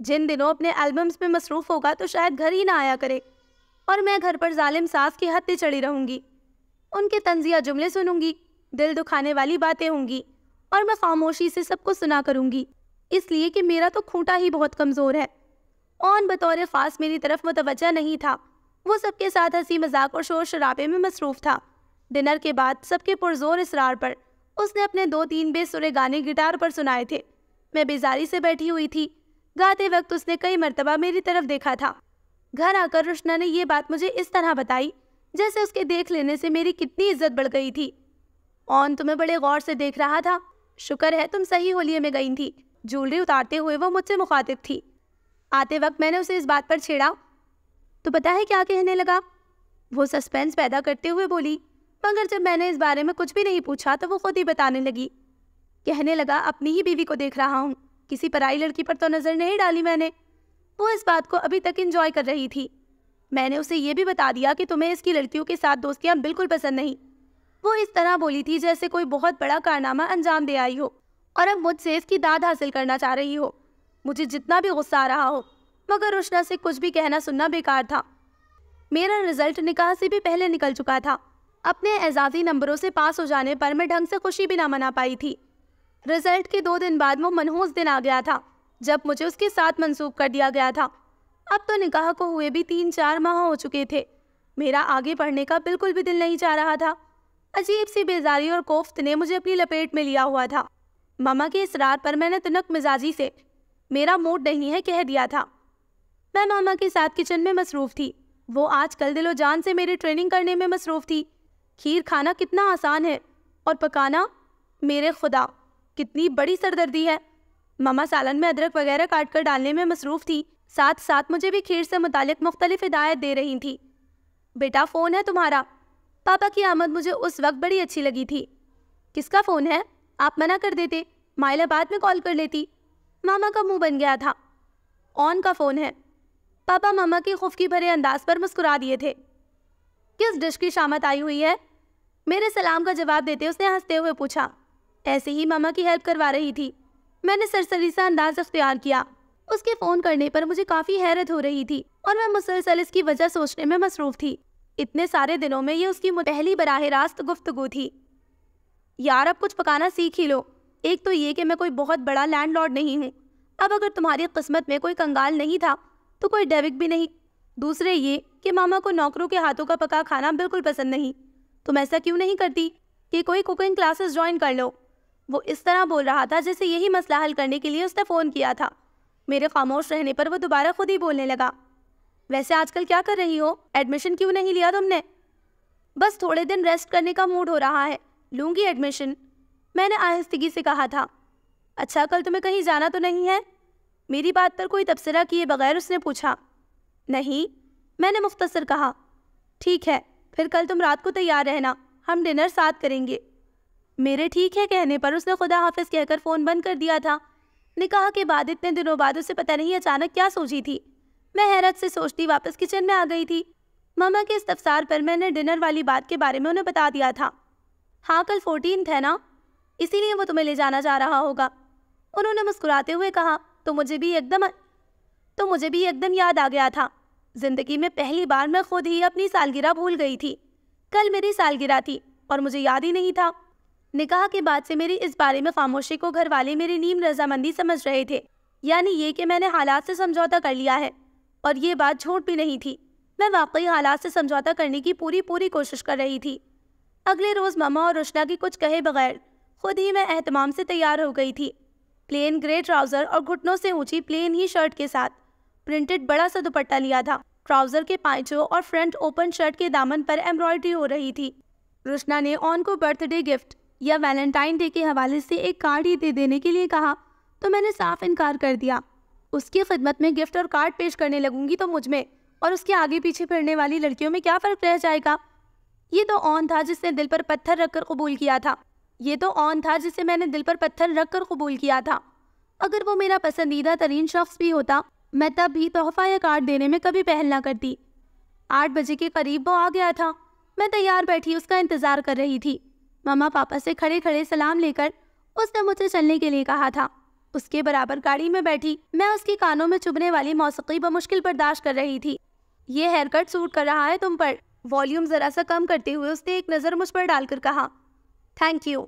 जिन दिनों अपने एल्बम्स में मसरूफ़ होगा तो शायद घर ही ना आया करे और मैं घर पर जालिम सास की हद चढ़ी रहूँगी उनके तंजिया जुमले सुनूंगी दिल दुखाने वाली बातें होंगी और मैं खामोशी से सबको सुना करूँगी इसलिए कि मेरा तो खूंटा ही बहुत कमज़ोर है ओन बतौर ख़ास मेरी तरफ मुतवजह नहीं था वो सबके साथ हंसी मजाक और शोर शराबे में मसरूफ़ था डिनर के बाद सबके पुरजोर इसरार पर उसने अपने दो तीन बेसुरे गाने गिटार पर सुनाए थे मैं बेजारी से बैठी हुई थी गाते वक्त उसने कई मरतबा मेरी तरफ देखा था घर आकर रोशना ने यह बात मुझे इस तरह बताई जैसे उसके देख लेने से मेरी कितनी इज्जत बढ़ गई थी ऑन तुम्हें बड़े गौर से देख रहा था शुक्र है तुम सही होलिये में गई थी ज्वेलरी उतारते हुए वो मुझसे मुखातिब थी आते वक्त मैंने उसे इस बात पर छेड़ा तो पता है क्या कहने लगा वो सस्पेंस पैदा करते हुए बोली मगर जब मैंने इस बारे में कुछ भी नहीं पूछा तो वो खुद ही बताने लगी कहने लगा अपनी ही बीवी को देख रहा हूँ किसी पराई लड़की पर तो नज़र नहीं डाली मैंने वो इस बात को अभी तक इंजॉय कर रही थी मैंने उसे ये भी बता दिया कि तुम्हें इसकी लड़कियों के साथ दोस्तियाँ बिल्कुल पसंद नहीं वो इस तरह बोली थी जैसे कोई बहुत बड़ा कारनामा अंजाम दे आई हो और अब मुझसे इसकी दाद हासिल करना चाह रही हो मुझे जितना भी गुस्सा आ रहा हो मगर रुशना से कुछ भी कहना सुनना बेकार था मेरा रिजल्ट निकाह से भी पहले निकल चुका था अपने एजाजी नंबरों से पास हो जाने पर मैं ढंग से खुशी भी ना मना पाई थी रिजल्ट के दो दिन बाद वो मनहूस दिन आ गया था जब मुझे उसके साथ मंसूब कर दिया गया था अब तो निकाह को हुए भी तीन चार माह हो चुके थे मेरा आगे पढ़ने का बिल्कुल भी दिल नहीं चाह रहा था अजीब सी बेजारी और कोफ्त ने मुझे अपनी लपेट में लिया हुआ था मामा के इसरार पर मैंने तनक मिजाजी से मेरा मूड नहीं है कह दिया था मैं मामा के साथ किचन में मसरूफ़ थी वो आज कल दिलो जान से मेरी ट्रेनिंग करने में मसरूफ़ थी खीर खाना कितना आसान है और पकाना मेरे खुदा कितनी बड़ी सरदर्दी है ममा सालन में अदरक वगैरह काट कर डालने में मसरूफ़ थी साथ साथ मुझे भी खीर से मुतलिक मुख्तलिफ हिदायत दे रही थी बेटा फ़ोन है तुम्हारा पापा की आमद मुझे उस वक्त बड़ी अच्छी लगी थी किसका फ़ोन है आप मना कर देते माइला बाद में कॉल कर लेती मामा का मुंह बन गया था ऑन का फ़ोन है पापा मामा के खुफकी भरे अंदाज पर मुस्कुरा दिए थे किस डिश की शामत आई हुई है मेरे सलाम का जवाब देते उसने हंसते हुए पूछा ऐसे ही मामा की हेल्प करवा रही थी मैंने सरसरी सा अंदाज अख्तियार किया उसके फ़ोन करने पर मुझे काफ़ी हैरत हो रही थी और मैं मुसलसल इसकी वजह सोचने में मसरूफ़ थी इतने सारे दिनों में ये उसकी पहली बराह रास्त गुफ्तगु थी यार अब कुछ पकाना सीख ही लो एक तो ये कि मैं कोई बहुत बड़ा लैंडलॉर्ड नहीं हूँ अब अगर तुम्हारी किस्मत में कोई कंगाल नहीं था तो कोई डेविक भी नहीं दूसरे ये कि मामा को नौकरों के हाथों का पका खाना बिल्कुल पसंद नहीं तुम ऐसा क्यों नहीं करती कि कोई कुकिंग क्लासेस ज्वाइन कर लो वो इस तरह बोल रहा था जैसे यही मसला हल करने के लिए उसने फ़ोन किया था मेरे खामोश रहने पर वो दोबारा खुद ही बोलने लगा वैसे आजकल क्या कर रही हो एडमिशन क्यों नहीं लिया तुमने बस थोड़े दिन रेस्ट करने का मूड हो रहा है लूँगी एडमिशन मैंने आहिस्तगी से कहा था अच्छा कल तुम्हें कहीं जाना तो नहीं है मेरी बात पर कोई तबसरा किए बगैर उसने पूछा नहीं मैंने मुख्तसर कहा ठीक है फिर कल तुम रात को तैयार रहना हम डिनर साथ करेंगे मेरे ठीक है कहने पर उसने खुदा हाफिज कहकर फ़ोन बंद कर दिया था निकाह के बाद इतने दिनों बाद उसे पता नहीं अचानक क्या सोची थी मैं हैरत से सोचती वापस किचन में आ गई थी मामा के इस तफसार पर मैंने डिनर वाली बात के बारे में उन्हें बता दिया था हाँ कल फोर्टीन है ना इसीलिए वो तुम्हें ले जाना चाह रहा होगा उन्होंने मुस्कुराते हुए कहा तो मुझे भी एकदम तो मुझे भी एकदम याद आ गया था ज़िंदगी में पहली बार मैं खुद ही अपनी सालगिरह भूल गई थी कल मेरी सालगिरह थी और मुझे याद ही नहीं था निकाह के बाद से मेरी इस बारे में खामोशी को घर वाले मेरी नीम रजामंदी समझ रहे थे यानी ये कि मैंने हालात से समझौता कर लिया है और ये बात झूठ भी नहीं थी मैं वाकई हालात से समझौता करने की पूरी पूरी कोशिश कर रही थी अगले रोज़ ममा और रोशना की कुछ कहे बगैर खुद ही मैं अहतमाम से तैयार हो गई थी प्लेन ग्रे ट्राउज़र और घुटनों से ऊंची प्लेन ही शर्ट के साथ प्रिंटेड बड़ा सा दुपट्टा लिया था ट्राउज़र के पाइचों और फ्रंट ओपन शर्ट के दामन पर एम्ब्रॉयडरी हो रही थी रोशना ने ऑन को बर्थडे गिफ्ट या वैलेंटाइन डे के हवाले से एक कार्ड ही दे देने के लिए कहा तो मैंने साफ इनकार कर दिया उसकी खिदमत में गिफ्ट और कार्ड पेश करने लगूंगी तो मुझ में और उसके आगे पीछे फिरने वाली लड़कियों में क्या फ़र्क रह जाएगा ये तो ऑन था जिसने दिल पर पत्थर रख कर कबूल किया था ये तो ऑन था जिसे मैंने दिल पर पत्थर रख कर कबूल किया था अगर वो मेरा पसंदीदा तरीन शख्स भी होता मैं तब भी तोहफा या कार्ड देने में कभी पहल ना करती आठ बजे के करीब वो आ गया था मैं तैयार बैठी उसका इंतज़ार कर रही थी मामा पापा से खड़े खड़े सलाम लेकर उसने मुझे चलने के लिए कहा था उसके बराबर गाड़ी में बैठी मैं उसके कानों में चुभने वाली मौसकी बमुश्किल बर्दाश्त कर रही थी ये हेयर कट सूट कर रहा है तुम पर वॉल्यूम ज़रा सा कम करते हुए उसने एक नज़र मुझ पर डालकर कहा थैंक यू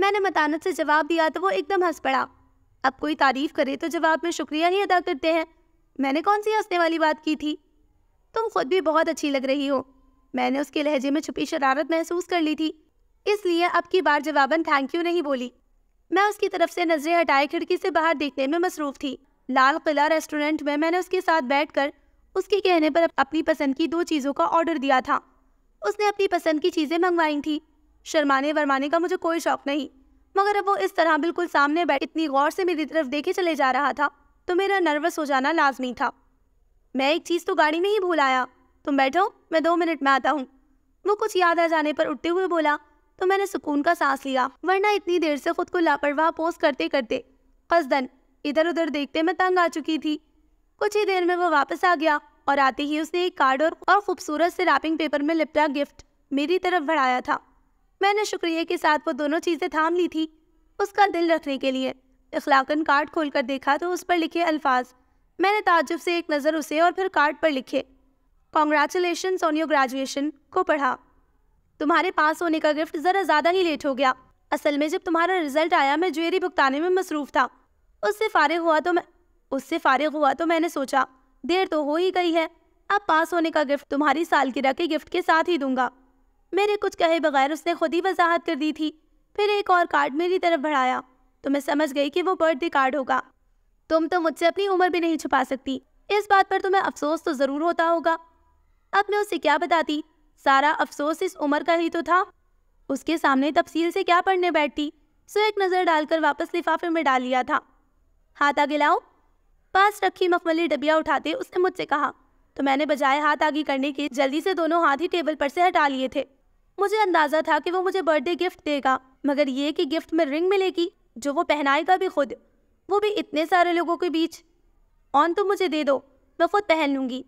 मैंने मतानत से जवाब दिया तो वो एकदम हंस पड़ा अब कोई तारीफ़ करे तो जवाब में शुक्रिया ही अदा करते हैं मैंने कौन सी हंसने वाली बात की थी तुम खुद भी बहुत अच्छी लग रही हो मैंने उसके लहजे में छुपी शरारत महसूस कर ली थी इसलिए अब की बार जवाबन थैंक यू नहीं बोली मैं उसकी तरफ से नजरें हटाए खिड़की से बाहर देखने में मसरूफ थी लाल किला रेस्टोरेंट में मैंने उसके साथ बैठकर उसके कहने पर अपनी पसंद की दो चीज़ों का ऑर्डर दिया था उसने अपनी पसंद की चीज़ें मंगवाई थी शर्माने वरमाने का मुझे कोई शौक नहीं मगर अब वो इस तरह बिल्कुल सामने बैठ इतनी गौर से मेरी तरफ देखे चले जा रहा था तो मेरा नर्वस हो जाना लाजमी था मैं एक चीज़ तो गाड़ी में ही भूल आया तुम बैठो मैं दो मिनट में आता हूँ वो कुछ याद आ जाने पर उठते हुए बोला तो मैंने सुकून का सांस लिया वरना इतनी देर से खुद को लापरवाह पोस्ट करते करते कसदन इधर उधर देखते मैं तंग आ चुकी थी कुछ ही देर में वो वापस आ गया और आते ही उसने एक कार्ड और, और खूबसूरत से रैपिंग पेपर में लिपटा गिफ्ट मेरी तरफ बढ़ाया था मैंने शुक्रिया के साथ वो दोनों चीज़ें थाम ली थी उसका दिल रखने के लिए इखलाकन कार्ड खोलकर देखा तो उस पर लिखे अल्फाज मैंने ताजुब से एक नज़र उसे और फिर कार्ड पर लिखे कॉन्ग्रेचुलेशन ऑन योर ग्रेजुएशन को पढ़ा तुम्हारे पास होने का गिफ्ट ज़रा ज़्यादा ही लेट हो गया असल में जब तुम्हारा रिजल्ट आया मैं ज्वेलरी भुगताने में मसरूफ़ था उससे फारिग हुआ तो मैं उससे फारिग हुआ तो मैंने सोचा देर तो हो ही गई है अब पास होने का गिफ्ट तुम्हारी सालगिरह के गिफ्ट के साथ ही दूंगा मेरे कुछ कहे बगैर उसने खुद ही वजाहत कर दी थी फिर एक और कार्ड मेरी तरफ बढ़ाया तो मैं समझ गई कि वो बर्थडे कार्ड होगा तुम तो मुझसे अपनी उम्र भी नहीं छुपा सकती इस बात पर तुम्हें अफसोस तो ज़रूर होता होगा अब मैं उसे क्या बताती सारा अफसोस इस उम्र का ही तो था उसके सामने तफसील से क्या पढ़ने बैठी सो एक नज़र डालकर वापस लिफाफे में डाल लिया था हाथ आगे लाओ पास रखी मखमली डबिया उठाते उसने मुझसे कहा तो मैंने बजाय हाथ आगे करने के जल्दी से दोनों हाथ ही टेबल पर से हटा लिए थे मुझे अंदाज़ा था कि वो मुझे बर्थडे गिफ्ट देगा मगर ये कि गिफ्ट में रिंग मिलेगी जो वो पहनाएगा भी खुद वो भी इतने सारे लोगों के बीच ऑन तो मुझे दे दो मैं खुद पहन लूँगी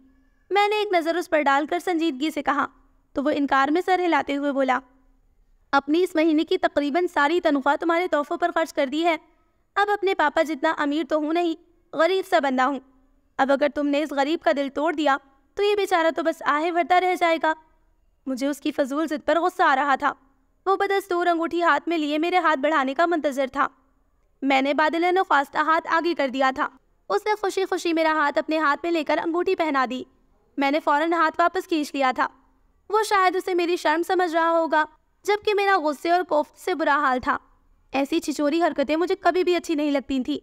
मैंने एक नज़र उस पर डालकर संजीदगी से कहा तो वो इनकार में सर हिलाते हुए बोला अपनी इस महीने की तकरीबन सारी तनख्वाह तुम्हारे तोहफों पर खर्च कर दी है अब अपने पापा जितना अमीर तो हूँ नहीं गरीब सा बंदा हूँ अब अगर तुमने इस गरीब का दिल तोड़ दिया तो ये बेचारा तो बस आहे भरता रह जाएगा मुझे उसकी फजूल जिद पर गुस्सा आ रहा था वो बदस्तूर अंगूठी हाथ में लिए मेरे हाथ बढ़ाने का मंतजर था मैंने बादल ने खास्ता हाथ आगे कर दिया था उसने खुशी खुशी मेरा हाथ अपने हाथ में लेकर अंगूठी पहना दी मैंने फ़ौरन हाथ वापस खींच लिया था वो शायद उसे मेरी शर्म समझ रहा होगा जबकि मेरा गुस्से और कोफ्त से बुरा हाल था ऐसी छिचोरी हरकतें मुझे कभी भी अच्छी नहीं लगती थी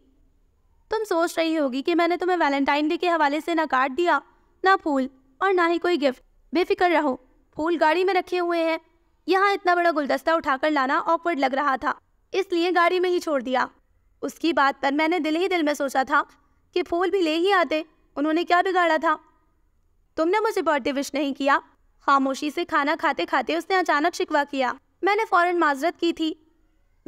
तुम सोच रही होगी कि मैंने तुम्हें वैलेंटाइन डे के हवाले से ना काट दिया ना फूल और ना ही कोई गिफ्ट बेफिक्र रहो फूल गाड़ी में रखे हुए हैं यहाँ इतना बड़ा गुलदस्ता उठाकर लाना ऑकवर्ड लग रहा था इसलिए गाड़ी में ही छोड़ दिया उसकी बात पर मैंने दिल ही दिल में सोचा था कि फूल भी ले ही आते उन्होंने क्या बिगाड़ा था तुमने मुझे बर्थडे विश नहीं किया खामोशी से खाना खाते खाते उसने अचानक शिकवा किया मैंने फ़ौरन माजरत की थी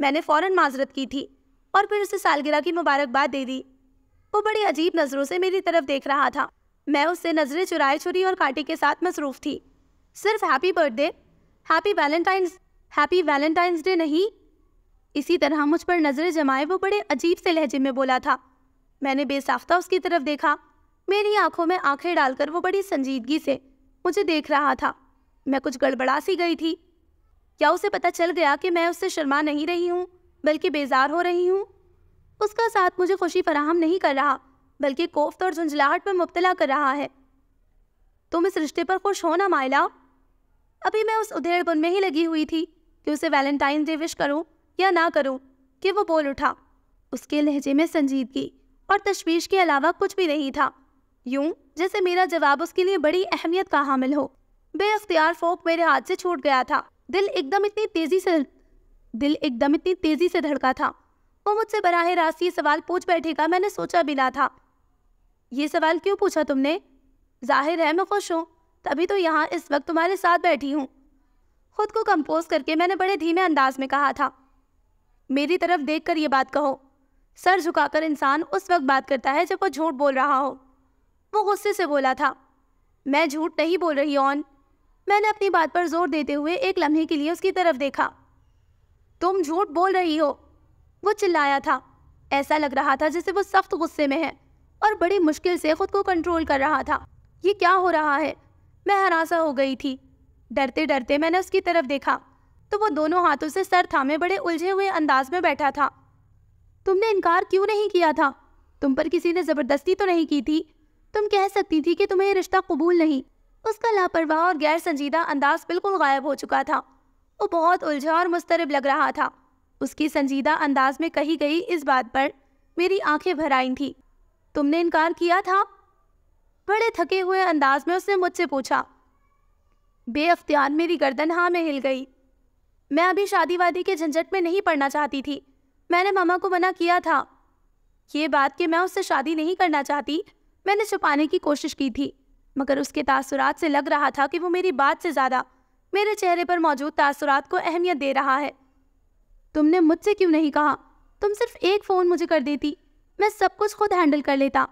मैंने फ़ौरन माजरत की थी और फिर उसे सालगिरह की मुबारकबाद दे दी वो बड़ी अजीब नज़रों से मेरी तरफ देख रहा था मैं उससे नज़रें चुराए छुरी और काटे के साथ मसरूफ़ थी सिर्फ happy birthday happy Valentine's happy Valentine's day नहीं इसी तरह मुझ पर नज़रें जमाए वो बड़े अजीब से लहजे में बोला था मैंने बेसाख्ता उसकी तरफ देखा मेरी आंखों में आंखें डालकर वो बड़ी संजीदगी से मुझे देख रहा था मैं कुछ गड़बड़ा सी गई थी क्या उसे पता चल गया कि मैं उससे शर्मा नहीं रही हूँ बल्कि बेजार हो रही हूँ उसका साथ मुझे खुशी फराहम नहीं कर रहा बल्कि कोफ्त और झुंझलाहट में मुबतला कर रहा है तुम इस रिश्ते पर खुश हो ना मायला अभी मैं उस उधेड़बुन में ही लगी हुई थी कि उसे वैलेंटाइन डे विश करूँ या ना करूँ कि वो बोल उठा उसके लहजे में संजीदगी और तशवीश के अलावा कुछ भी नहीं था यूं जैसे मेरा जवाब उसके लिए बड़ी अहमियत का हामिल हो बेअ्तियार फोक मेरे हाथ से छूट गया था दिल एकदम इतनी तेजी से दिल एकदम इतनी तेजी से धड़का था वो मुझसे बराह रास्त ये सवाल पूछ बैठेगा मैंने सोचा भी ना था ये सवाल क्यों पूछा तुमने जाहिर है मैं खुश हूँ तभी तो यहाँ इस वक्त तुम्हारे साथ बैठी हूँ खुद को कंपोज करके मैंने बड़े धीमे अंदाज में कहा था मेरी तरफ देख कर ये बात कहो सर झुकाकर इंसान उस वक्त बात करता है जब वो झूठ बोल रहा हो वो गुस्से से बोला था मैं झूठ नहीं बोल रही ऑन मैंने अपनी बात पर जोर देते हुए एक लम्हे के लिए उसकी तरफ देखा तुम झूठ बोल रही हो वो चिल्लाया था ऐसा लग रहा था जैसे वो सख्त गुस्से में है और बड़ी मुश्किल से खुद को कंट्रोल कर रहा था ये क्या हो रहा है मैं हरासा हो गई थी डरते डरते मैंने उसकी तरफ देखा तो वो दोनों हाथों से सर थामे बड़े उलझे हुए अंदाज में बैठा था तुमने इनकार क्यों नहीं किया था तुम पर किसी ने ज़बरदस्ती तो नहीं की थी तुम कह सकती थी कि तुम्हें रिश्ता कबूल नहीं उसका लापरवाह और गैर संजीदा अंदाज बिल्कुल गायब हो चुका था वो बहुत उलझा और मुस्तरब लग रहा था उसकी संजीदा अंदाज में कही गई इस बात पर मेरी आंखें भर आई थी तुमने इनकार किया था बड़े थके हुए अंदाज में उसने मुझसे पूछा बेअख्तियार मेरी गर्दन हाँ में हिल गई मैं अभी शादीवादी के झंझट में नहीं पड़ना चाहती थी मैंने मामा को मना किया था ये बात कि मैं उससे शादी नहीं करना चाहती मैंने छुपाने की कोशिश की थी मगर उसके तासुरात से लग रहा था कि वो मेरी बात से ज़्यादा मेरे चेहरे पर मौजूद तासुरात को अहमियत दे रहा है तुमने मुझसे क्यों नहीं कहा तुम सिर्फ एक फ़ोन मुझे कर देती मैं सब कुछ खुद हैंडल कर लेता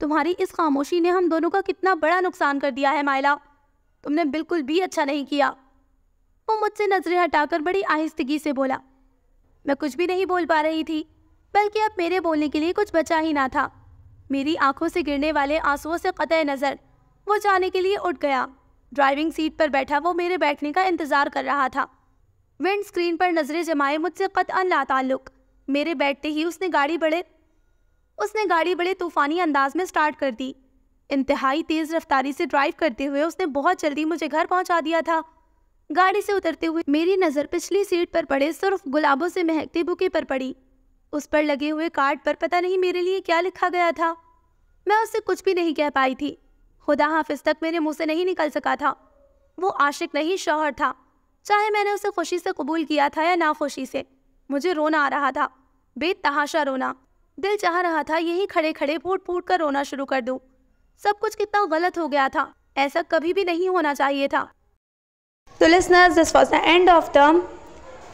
तुम्हारी इस खामोशी ने हम दोनों का कितना बड़ा नुकसान कर दिया है मायला तुमने बिल्कुल भी अच्छा नहीं किया वो मुझसे नज़रें हटाकर बड़ी आहिस्तगी से बोला मैं कुछ भी नहीं बोल पा रही थी बल्कि अब मेरे बोलने के लिए कुछ बचा ही ना था मेरी आंखों से गिरने वाले आंसुओं से कतः नज़र वो जाने के लिए उठ गया ड्राइविंग सीट पर बैठा वो मेरे बैठने का इंतज़ार कर रहा था विंड स्क्रीन पर नज़रें जमाए मुझसे कत लाताल्लुक मेरे बैठते ही उसने गाड़ी बड़े उसने गाड़ी बड़े तूफ़ानी अंदाज में स्टार्ट कर दी इंतहाई तेज़ रफ्तारी से ड्राइव करते हुए उसने बहुत जल्दी मुझे घर पहुंचा दिया था गाड़ी से उतरते हुए मेरी नज़र पिछली सीट पर पड़े सिर्फ गुलाबों से महकते बुके पर पड़ी उस पर लगे हुए कार्ड पर पता नहीं मेरे लिए क्या लिखा गया था मैं उससे कुछ भी नहीं कह पाई थी खुदा हाफिज तक मेरे मुंह से नहीं निकल सका था वो आशिक नहीं शौहर था चाहे मैंने उसे खुशी से कबूल किया था या ना खुशी से मुझे रोना आ रहा था बेतहाशा रोना दिल चाह रहा था यही खड़े खड़े फूट फूट कर रोना शुरू कर दूं। सब कुछ कितना गलत हो गया था ऐसा कभी भी नहीं होना चाहिए था तो listeners this was the end of the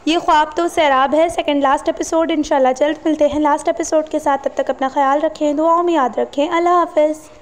ये ख्वाब तो सैराब है सेकंड लास्ट एपिसोड इंशाल्लाह जल्द मिलते हैं लास्ट एपिसोड के साथ तब तक अपना ख्याल रखें दुआओं में याद रखें अल्लाह हाफिज़